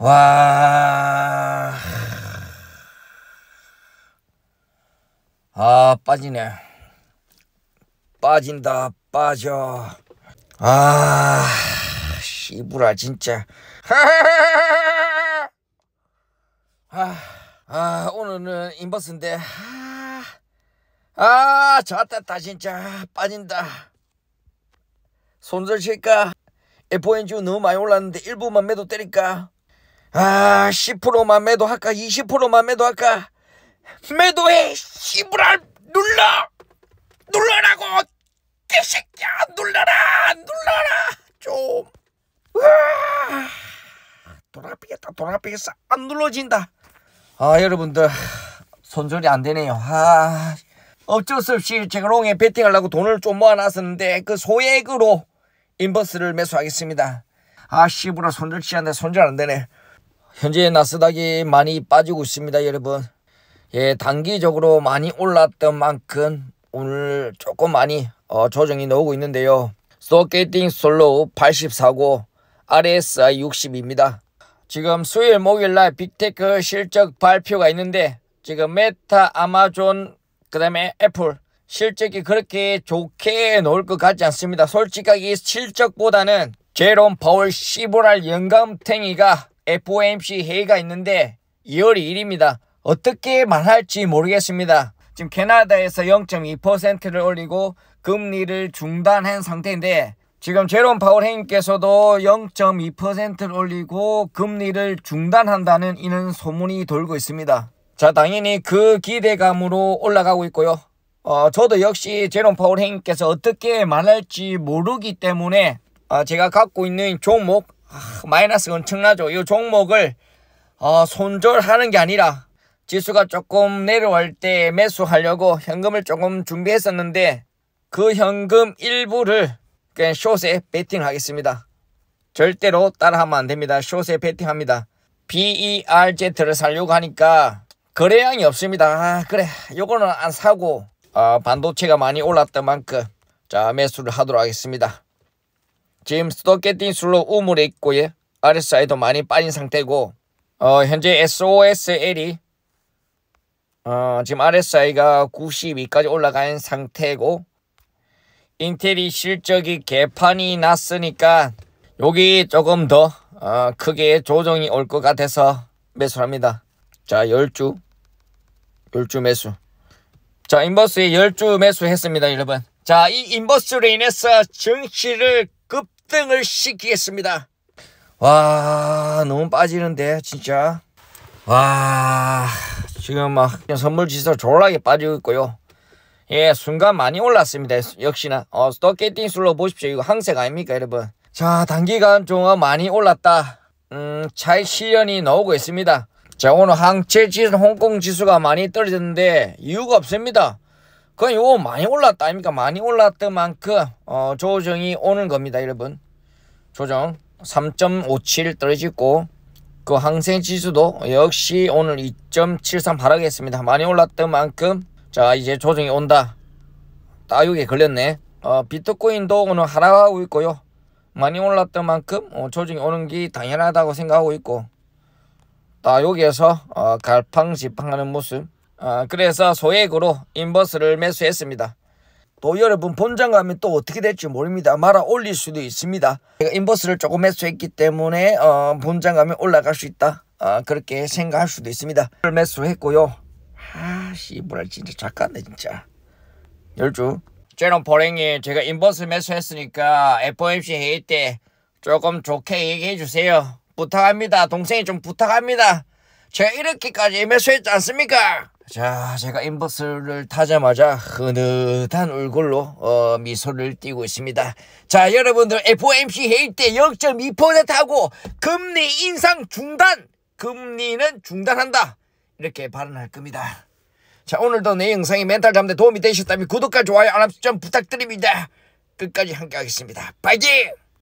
와. 아, 빠지네. 빠진다, 빠져. 아, 씨부라, 진짜. 아, 아, 오늘은 인버스인데. 아, 아, 좋았다, 진짜. 빠진다. 손절 칠까? 에포 f 주 너무 많이 올랐는데 일부만 매도 때릴까? 아 10%만 매도할까 20%만 매도할까 매도해 씨부랄 눌러 눌러라고 개새끼야 눌러라 눌러라 좀으 돌아삐겠다 돌아삐겠어 안 눌러진다 아 여러분들 손절이 안 되네요 아 어쩔 수 없이 제가 롱에 베팅하려고 돈을 좀 모아놨었는데 그 소액으로 인버스를 매수하겠습니다 아 씨부라 손절 치 않네 손절 안 되네 현재 나스닥이 많이 빠지고 있습니다 여러분 예 단기적으로 많이 올랐던 만큼 오늘 조금 많이 어, 조정이 나오고 있는데요 소토게이팅 솔로우 84고 RSI 60입니다 지금 수요일 목요일날 빅테크 실적 발표가 있는데 지금 메타 아마존 그 다음에 애플 실적이 그렇게 좋게 나올 것 같지 않습니다 솔직하게 실적보다는 제롬 파월 시보랄 영감탱이가 FOMC 회의가 있는데 2월 2일입니다. 어떻게 말할지 모르겠습니다. 지금 캐나다에서 0.2%를 올리고 금리를 중단한 상태인데 지금 제롬 파월 행님께서도 0.2%를 올리고 금리를 중단한다는 이는 소문이 돌고 있습니다. 자 당연히 그 기대감으로 올라가고 있고요. 어, 저도 역시 제롬 파월 행님께서 어떻게 말할지 모르기 때문에 어, 제가 갖고 있는 종목 아, 마이너스가 엄청나죠. 이 종목을 어, 손절하는 게 아니라 지수가 조금 내려올 때 매수하려고 현금을 조금 준비했었는데 그 현금 일부를 그냥 숏에 베팅하겠습니다. 절대로 따라하면 안됩니다. 숏에 베팅합니다. BERZ를 살려고 하니까 거래량이 없습니다. 아, 그래 요거는 안 사고 어, 반도체가 많이 올랐던 만큼 자 매수를 하도록 하겠습니다. 짐스도 깨진 술로 우물에 있고요. r s i 도 많이 빠진 상태고 어, 현재 SOSL이 어, 지금 RSI가 92까지 올라간 상태고 인텔이 실적이 개판이 났으니까 여기 조금 더 어, 크게 조정이 올 것 같아서 매수를 합니다. 자 10주 10주 매수 자 인버스에 10주 매수했습니다 여러분 자이 인버스로 인해서 증시를 1등을 시키겠습니다. 와 너무 빠지는데 진짜 와 지금 막 선물 지수 졸라게 빠지고 있고요. 예 순간 많이 올랐습니다. 역시나 어, 스토케이팅 술로 보십시오. 이거 항색 아닙니까 여러분. 자 단기간 종합 많이 올랐다. 음, 차익 실현이 나오고 있습니다. 자 오늘 항체 지수 홍콩 지수가 많이 떨어졌는데 이유가 없습니다. 그건 요 많이 올랐다 아닙니까? 많이 올랐던 만큼 어, 조정이 오는 겁니다 여러분. 조정 3.57 떨어지고 그 항생 지수도 역시 오늘 2.73 바라겠습니다. 많이 올랐던 만큼 자 이제 조정이 온다. 따육에 걸렸네. 어, 비트코인도 오늘 하락하고 있고요. 많이 올랐던 만큼 어, 조정이 오는 게 당연하다고 생각하고 있고 따육에서 어, 갈팡지팡하는 모습 아, 그래서 소액으로 인버스를 매수했습니다. 또 여러분 본장 가면 또 어떻게 될지 모릅니다. 말아 올릴 수도 있습니다. 제가 인버스를 조금 매수했기 때문에 어, 본장 가면 올라갈 수 있다. 어, 그렇게 생각할 수도 있습니다. 매수했고요. 아 씨발 진짜 작가네 진짜. 열주. 제롬 보랭이 제가 인버스 매수했으니까 FOMC 회의 때 조금 좋게 얘기해 주세요. 부탁합니다. 동생이 좀 부탁합니다. 제가 이렇게까지 매수했지 않습니까? 자, 제가 인버스를 타자마자 흐느한 얼굴로 어, 미소를 띄고 있습니다. 자, 여러분들 FOMC 회의 때 0.2%하고 금리 인상 중단! 금리는 중단한다! 이렇게 발언할 겁니다. 자, 오늘도 내 영상이 멘탈 잡는 데 도움이 되셨다면 구독과 좋아요, 알람 설정 부탁드립니다. 끝까지 함께 하겠습니다. 파이팅!